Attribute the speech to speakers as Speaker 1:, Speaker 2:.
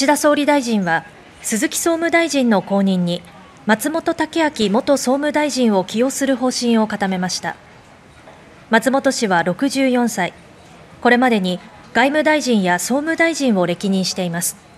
Speaker 1: 岸田総理大臣は、鈴木総務大臣の後任に、松本剛明元総務大臣を起用する方針を固めました。松本氏は64歳。これまでに外務大臣や総務大臣を歴任しています。